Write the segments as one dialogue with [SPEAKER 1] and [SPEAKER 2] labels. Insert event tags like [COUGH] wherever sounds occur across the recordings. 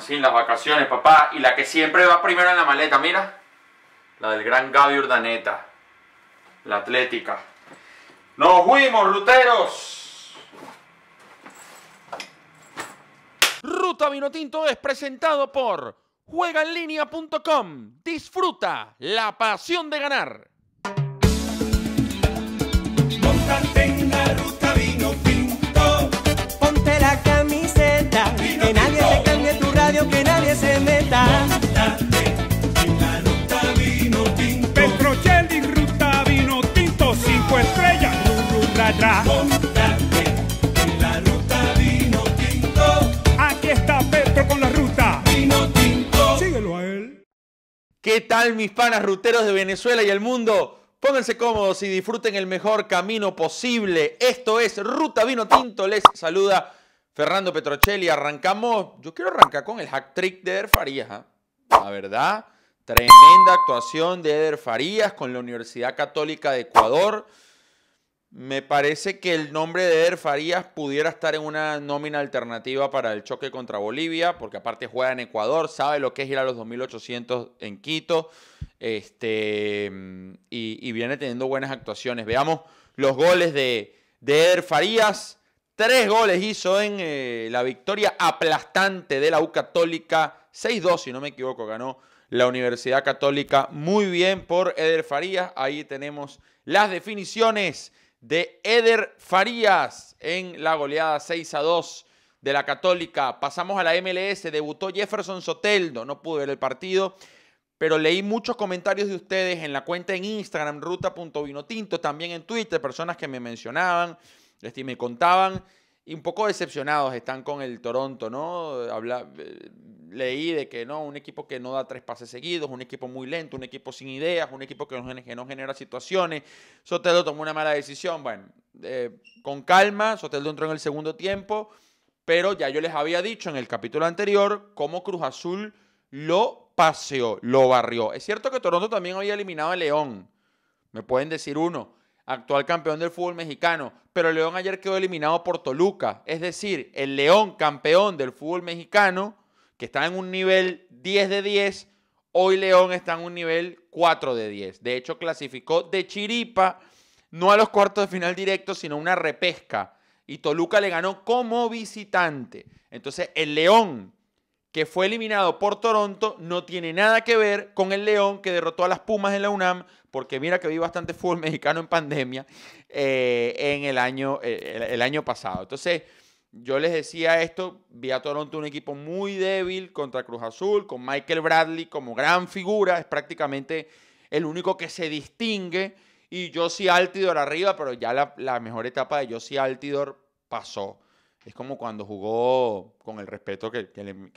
[SPEAKER 1] Sin las vacaciones, papá. Y la que siempre va primero en la maleta, mira. La del gran Gaby Urdaneta. La atlética. ¡Nos fuimos, ruteros! Ruta Vinotinto es presentado por juegaenlinea.com. Disfruta la pasión de ganar. ¿Qué tal mis panas ruteros de Venezuela y el mundo? Pónganse cómodos y disfruten el mejor camino posible. Esto es Ruta Vino Tinto. Les saluda Fernando Petrocelli. Arrancamos. Yo quiero arrancar con el hack trick de Eder Farías. ¿ah? La verdad, tremenda actuación de Eder Farías con la Universidad Católica de Ecuador. Me parece que el nombre de Eder Farías pudiera estar en una nómina alternativa para el choque contra Bolivia, porque aparte juega en Ecuador, sabe lo que es ir a los 2800 en Quito, este, y, viene teniendo buenas actuaciones. Veamos los goles de, Eder Farías. Tres goles hizo en eh, la victoria aplastante de la U Católica. 6-2, si no me equivoco, ganó la Universidad Católica. Muy bien por Eder Farías. Ahí tenemos las definiciones de Eder Farías en la goleada 6 a 2 de la Católica. Pasamos a la MLS, debutó Jefferson Soteldo, no pude ver el partido, pero leí muchos comentarios de ustedes en la cuenta en Instagram, ruta.vinotinto, también en Twitter, personas que me mencionaban, este, me contaban y un poco decepcionados están con el Toronto, ¿no? Habla, eh, leí de que no, un equipo que no da tres pases seguidos, un equipo muy lento, un equipo sin ideas, un equipo que no, genera situaciones. Sotelo tomó una mala decisión. Bueno, eh, con calma, Sotelo entró en el segundo tiempo, pero ya yo les había dicho en el capítulo anterior cómo Cruz Azul lo paseó, lo barrió. Es cierto que Toronto también había eliminado a León. Me pueden decir uno actual campeón del fútbol mexicano, pero León ayer quedó eliminado por Toluca. Es decir, el León campeón del fútbol mexicano, que está en un nivel 10 de 10, hoy León está en un nivel 4 de 10. De hecho, clasificó de chiripa, no a los cuartos de final directo, sino una repesca. Y Toluca le ganó como visitante. Entonces, el León que fue eliminado por Toronto no tiene nada que ver con el León que derrotó a las Pumas en la UNAM, porque mira que vi bastante fútbol [LAUGHS] mexicano en pandemia eh, en el año, eh, el, año pasado. Entonces, yo les decía esto, vi a Toronto un equipo muy débil contra Cruz Azul, con Michael Bradley como gran figura, es prácticamente el único que se distingue, y Josie Altidor arriba, pero ya la, mejor etapa de Josie Altidor pasó. Es como cuando jugó, con el respeto que,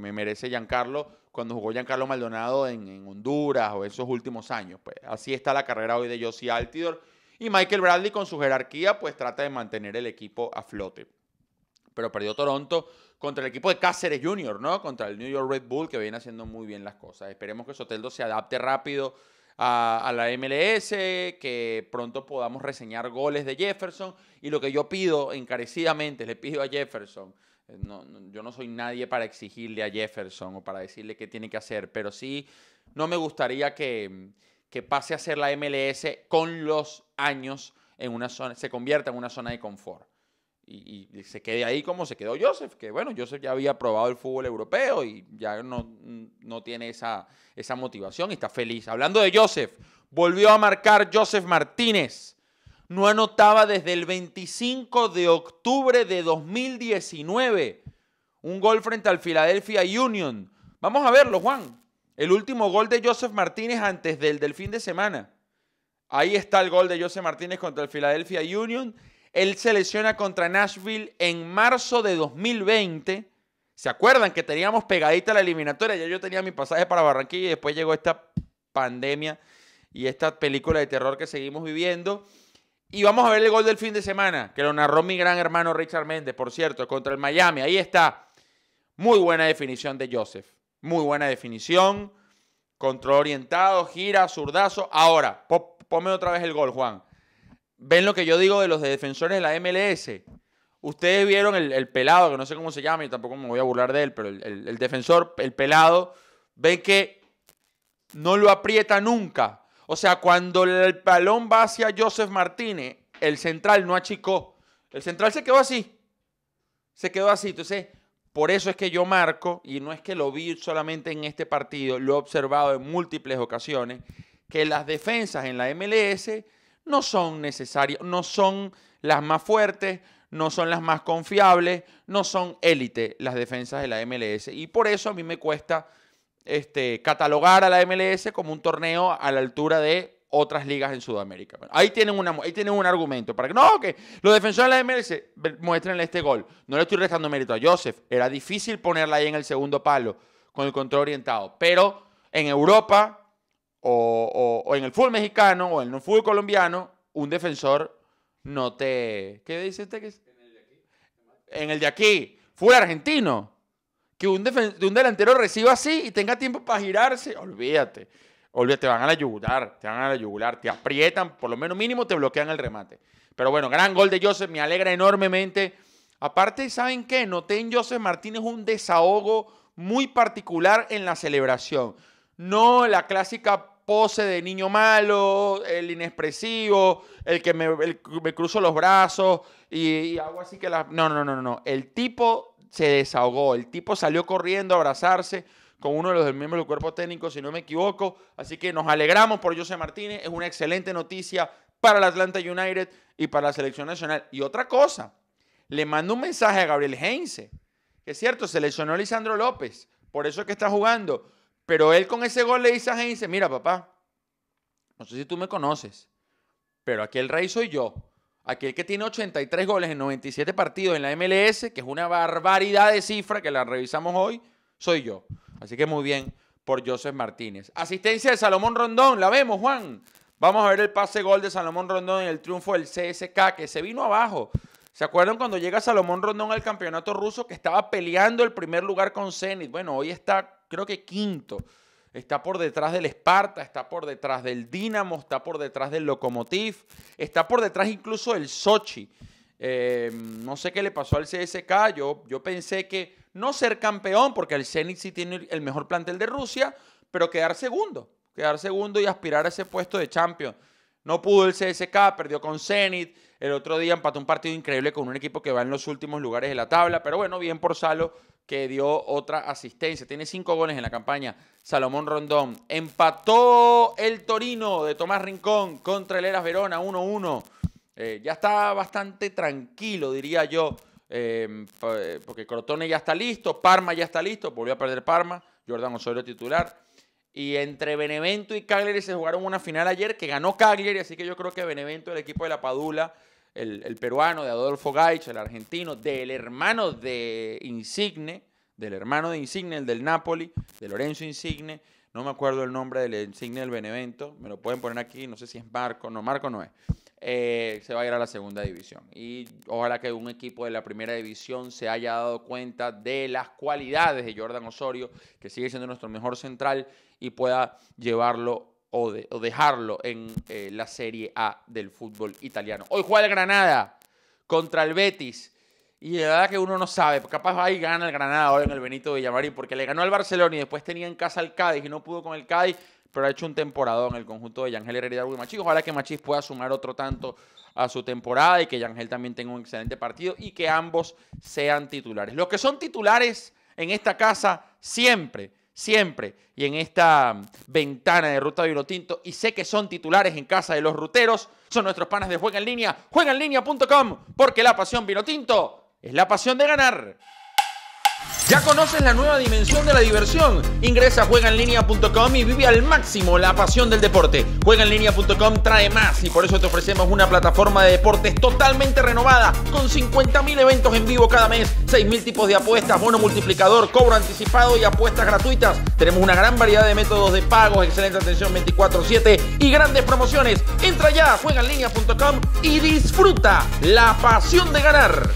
[SPEAKER 1] me merece Giancarlo, cuando jugó Giancarlo Maldonado en, Honduras o esos últimos años. Pues así está la carrera hoy de Josie Altidor. Y Michael Bradley con su jerarquía, pues trata de mantener el equipo a flote. Pero perdió Toronto contra el equipo de Cáceres Junior, ¿no? Contra el New York Red Bull, que viene haciendo muy bien las cosas. Esperemos que Soteldo se adapte rápido a, la MLS, que pronto podamos reseñar goles de Jefferson. Y lo que yo pido encarecidamente, le pido a Jefferson, eh, yo no soy nadie para exigirle a Jefferson o para decirle qué tiene que hacer, pero sí no me gustaría que, que pase a ser la MLS con los años en una zona, se convierta en una zona de confort y, se quede ahí como se quedó Joseph, que bueno, Joseph ya había probado el fútbol europeo y ya no, no tiene esa, esa motivación y está feliz. Hablando de Joseph, volvió a marcar Joseph Martínez. No anotaba desde el 25 de octubre de 2019 un gol frente al Philadelphia Union. Vamos a verlo, Juan. El último gol de Joseph Martínez antes del, del fin de semana. Ahí está el gol de Joseph Martínez contra el Philadelphia Union él se lesiona contra Nashville en marzo de 2020. ¿Se acuerdan que teníamos pegadita la eliminatoria? Ya yo tenía mi pasaje para Barranquilla y después llegó esta pandemia y esta película de terror que seguimos viviendo. Y vamos a ver el gol del fin de semana, que lo narró mi gran hermano Richard Méndez, por cierto, contra el Miami. Ahí está. Muy buena definición de Joseph. Muy buena definición. Control orientado, gira, zurdazo. Ahora, ponme otra vez el gol, Juan ven lo que yo digo de los defensores de la MLS. Ustedes vieron el, pelado, que no sé cómo se llama y tampoco me voy a burlar de él, pero el, defensor, el pelado, ven que no lo aprieta nunca. O sea, cuando el balón va hacia Joseph Martínez, el central no achicó. El central se quedó así. Se quedó así. Entonces, por eso es que yo marco, y no es que lo vi solamente en este partido, lo he observado en múltiples ocasiones, que las defensas en la MLS no son necesarias, no son las más fuertes, no son las más confiables, no son élite las defensas de la MLS. Y por eso a mí me cuesta este, catalogar a la MLS como un torneo a la altura de otras ligas en Sudamérica. ahí, tienen una, un argumento para que no, que los defensores de la MLS muestren este gol. No le estoy restando mérito a Joseph. Era difícil ponerla ahí en el segundo palo con el control orientado. Pero en Europa o, en el fútbol mexicano o en el fútbol colombiano, un defensor no te... ¿Qué dice usted que es? En el de aquí, fútbol argentino. Que un, de un delantero reciba así y tenga tiempo para girarse, olvídate. Olvídate, te van a la te van a la yugular, te aprietan, por lo menos mínimo te bloquean el remate. Pero bueno, gran gol de Joseph, me alegra enormemente. Aparte, ¿saben qué? Noté en Joseph Martínez un desahogo muy particular en la celebración. No la clásica pose de niño malo, el inexpresivo, el que me, cruzo los brazos y, hago así que la... No, no, no, no. El tipo se desahogó, el tipo salió corriendo a abrazarse con uno de los miembros del cuerpo técnico, si no me equivoco. Así que nos alegramos por José Martínez, es una excelente noticia para el Atlanta United y para la selección nacional. Y otra cosa, le mando un mensaje a Gabriel Heinze, que es cierto, seleccionó a Lisandro López, por eso es que está jugando pero él con ese gol le dice a dice, mira papá, no sé si tú me conoces, pero aquí el rey soy yo. Aquel que tiene 83 goles en 97 partidos en la MLS, que es una barbaridad de cifra que la revisamos hoy, soy yo. Así que muy bien por Joseph Martínez. Asistencia de Salomón Rondón, la vemos Juan. Vamos a ver el pase gol de Salomón Rondón en el triunfo del CSK, que se vino abajo. ¿Se acuerdan cuando llega Salomón Rondón al campeonato ruso que estaba peleando el primer lugar con Zenit? Bueno, hoy está creo que quinto. Está por detrás del Esparta, está por detrás del Dinamo, está por detrás del Lokomotiv, está por detrás incluso el Sochi. Eh, no sé qué le pasó al CSK. Yo, yo pensé que no ser campeón, porque el Zenit sí tiene el mejor plantel de Rusia, pero quedar segundo. Quedar segundo y aspirar a ese puesto de champion. No pudo el CSK, perdió con Zenit el otro día empató un partido increíble con un equipo que va en los últimos lugares de la tabla, pero bueno, bien por Salo que dio otra asistencia. Tiene cinco goles en la campaña. Salomón Rondón empató el Torino de Tomás Rincón contra el Eras Verona 1-1. Eh, ya está bastante tranquilo, diría yo, em, eh, porque Crotone ya está listo, Parma ya está listo, volvió a perder Parma, Jordan Osorio titular. Y entre Benevento y Cagliari se jugaron una final ayer que ganó Cagliari, así que yo creo que Benevento, el equipo de la Padula, el, peruano de Adolfo Gaich, el argentino, del hermano de Insigne, del hermano de Insigne, el del Napoli, de Lorenzo Insigne, no me acuerdo el nombre del Insigne del Benevento, me lo pueden poner aquí, no sé si es Marco, no, Marco no es. Eh, se va a ir a la segunda división. Y ojalá que un equipo de la primera división se haya dado cuenta de las cualidades de Jordan Osorio, que sigue siendo nuestro mejor central, y pueda llevarlo o, dejarlo en eh, la Serie A del fútbol italiano. Hoy juega el Granada contra el Betis. Y de verdad que uno no sabe, capaz ahí gana el Granada ahora en el Benito Villamarín, porque le ganó al Barcelona y después tenía en casa al Cádiz y no pudo con el Cádiz pero ha hecho un temporada en el conjunto de Yangel Herrera y Machis. Ojalá que Machis pueda sumar otro tanto a su temporada y que Yangel también tenga un excelente partido y que ambos sean titulares. Los que son titulares en esta casa siempre, siempre, y en esta mm, ventana de Ruta Tinto, y sé que son titulares en casa de los ruteros, son nuestros panas de Juega en Línea, línea.com porque la pasión Vinotinto es la pasión de ganar. ¿Ya conoces la nueva dimensión de la diversión? Ingresa a juegaenlinea.com y vive al máximo la pasión del deporte. Juegaenlinea.com trae más y por eso te ofrecemos una plataforma de deportes totalmente renovada con 50.000 eventos en vivo cada mes, 6.000 tipos de apuestas, bono multiplicador, cobro anticipado y apuestas gratuitas. Tenemos una gran variedad de métodos de pago, excelente atención 24/7 y grandes promociones. Entra ya a juegaenlinea.com y disfruta la pasión de ganar.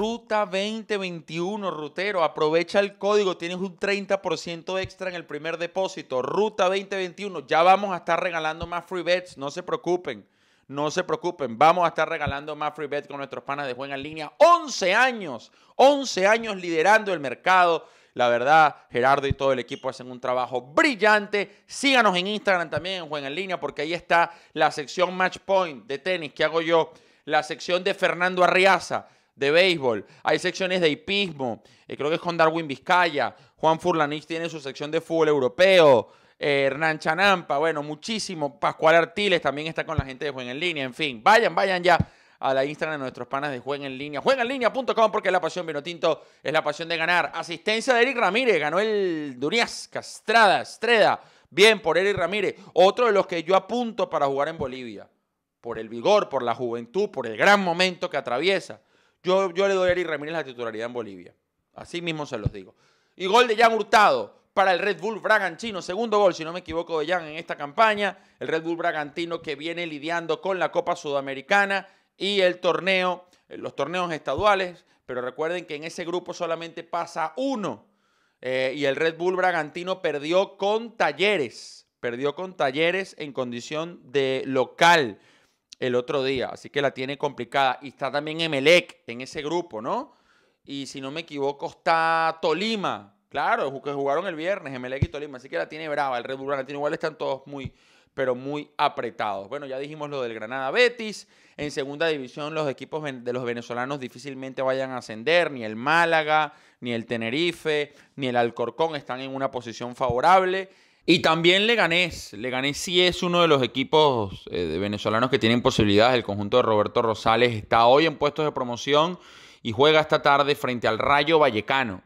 [SPEAKER 1] Ruta 2021, Rutero, aprovecha el código, tienes un 30% extra en el primer depósito. Ruta 2021, ya vamos a estar regalando más free bets, no se preocupen, no se preocupen, vamos a estar regalando más free bets con nuestros panas de Juega en Línea. 11 años, 11 años liderando el mercado. La verdad, Gerardo y todo el equipo hacen un trabajo brillante. Síganos en Instagram también, en Juega en Línea, porque ahí está la sección Match Point de tenis que hago yo, la sección de Fernando Arriaza de béisbol, hay secciones de hipismo, eh, creo que es con Darwin Vizcaya, Juan Furlanich tiene su sección de fútbol europeo, eh, Hernán Chanampa, bueno, muchísimo, Pascual Artiles también está con la gente de Juega en Línea, en fin, vayan, vayan ya a la Instagram de nuestros panas de Juega en Línea, línea.com, porque la pasión Vino Tinto, es la pasión de ganar. Asistencia de Eric Ramírez, ganó el Durias, Castrada, Estreda, bien por Eric Ramírez, otro de los que yo apunto para jugar en Bolivia, por el vigor, por la juventud, por el gran momento que atraviesa. Yo, le doy a Eric Ramírez la titularidad en Bolivia. Así mismo se los digo. Y gol de Jan Hurtado para el Red Bull Bragantino. Segundo gol, si no me equivoco, de Jan en esta campaña. El Red Bull Bragantino que viene lidiando con la Copa Sudamericana y el torneo, eh, los torneos estaduales. Pero recuerden que en ese grupo solamente pasa uno. Eh, y el Red Bull Bragantino perdió con Talleres. Perdió con Talleres en condición de local el otro día. Así que la tiene complicada. Y está también Emelec en ese grupo, ¿no? Y si no me equivoco, está Tolima. Claro, que jugaron el viernes, Emelec y Tolima. Así que la tiene brava. El Red Bull la tiene igual, están todos muy, pero muy apretados. Bueno, ya dijimos lo del Granada Betis. En segunda división, los equipos de los venezolanos difícilmente vayan a ascender. Ni el Málaga, ni el Tenerife, ni el Alcorcón están en una posición favorable. Y también Leganés. Leganés si es uno de los equipos eh, de venezolanos que tienen posibilidades. El conjunto de Roberto Rosales está hoy en puestos de promoción y juega esta tarde frente al Rayo Vallecano.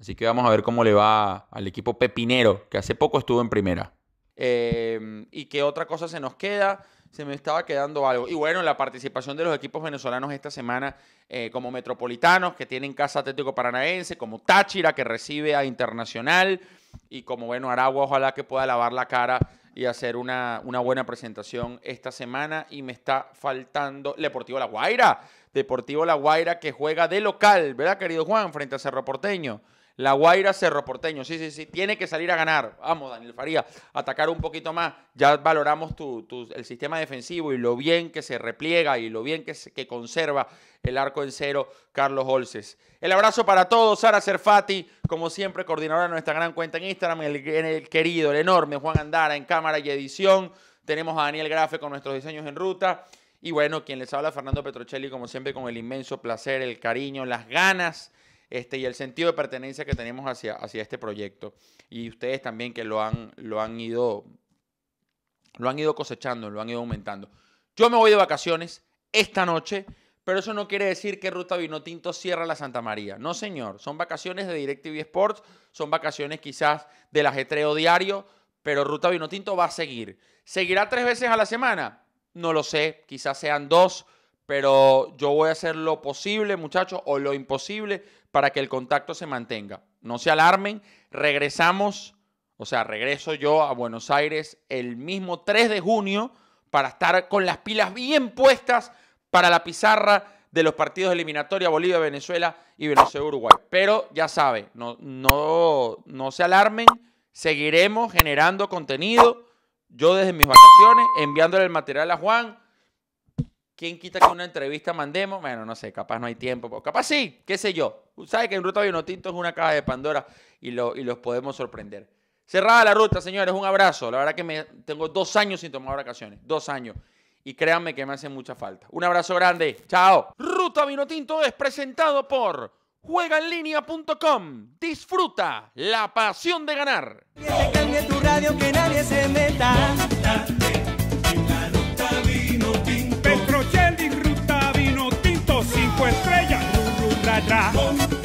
[SPEAKER 1] Así que vamos a ver cómo le va al equipo pepinero, que hace poco estuvo en primera. Eh, y qué otra cosa se nos queda se me estaba quedando algo. Y bueno, la participación de los equipos venezolanos esta semana eh, como Metropolitanos, que tienen casa Atlético Paranaense, como Táchira, que recibe a Internacional, y como bueno, Aragua, ojalá que pueda lavar la cara y hacer una, una buena presentación esta semana. Y me está faltando Deportivo La Guaira. Deportivo La Guaira que juega de local, ¿verdad, querido Juan? Frente a Cerro Porteño. La Guaira, Cerro Porteño. Sí, sí, sí. Tiene que salir a ganar. Vamos, Daniel Faría. Atacar un poquito más. Ya valoramos el sistema defensivo y lo bien que se repliega y lo bien que, conserva el arco en cero, Carlos Olces. El abrazo para todos. Sara Cerfati, como siempre, coordinadora de nuestra gran cuenta en Instagram. El, el querido, el enorme Juan Andara en cámara y edición. Tenemos a Daniel Grafe con nuestros diseños en ruta. Y bueno, quien les habla, Fernando Petrocelli, como siempre, con el inmenso placer, el cariño, las ganas este, y el sentido de pertenencia que tenemos hacia, hacia este proyecto. Y ustedes también que lo han, lo han ido lo han ido cosechando, lo han ido aumentando. Yo me voy de vacaciones esta noche, pero eso no quiere decir que Ruta Vinotinto cierra la Santa María. No, señor. Son vacaciones de DirecTV Sports, son vacaciones quizás del ajetreo diario, pero Ruta Vinotinto va a seguir. ¿Seguirá tres veces a la semana? No lo sé, quizás sean dos, pero yo voy a hacer lo posible, muchachos, o lo imposible para que el contacto se mantenga. No se alarmen, regresamos, o sea, regreso yo a Buenos Aires el mismo 3 de junio para estar con las pilas bien puestas para la pizarra de los partidos de eliminatoria Bolivia, Venezuela y Venezuela, Uruguay. Pero ya sabe, no, no, no se alarmen, seguiremos generando contenido. Yo desde mis vacaciones, enviándole el material a Juan, ¿Quién quita que una entrevista mandemos? Bueno, no sé, capaz no hay tiempo. capaz sí, qué sé yo. Sabe que en Ruta Vinotinto es una caja de Pandora y, los podemos sorprender. Cerrada la ruta, señores. Un abrazo. La verdad que me, tengo dos años sin tomar vacaciones. Dos años. Y créanme que me hace mucha falta. Un abrazo grande. Chao. Ruta Vinotinto es presentado por juegaenlinea.com. Disfruta la pasión de ganar. tu radio, que nadie se meta. estrella, ru, ru, ra, ra.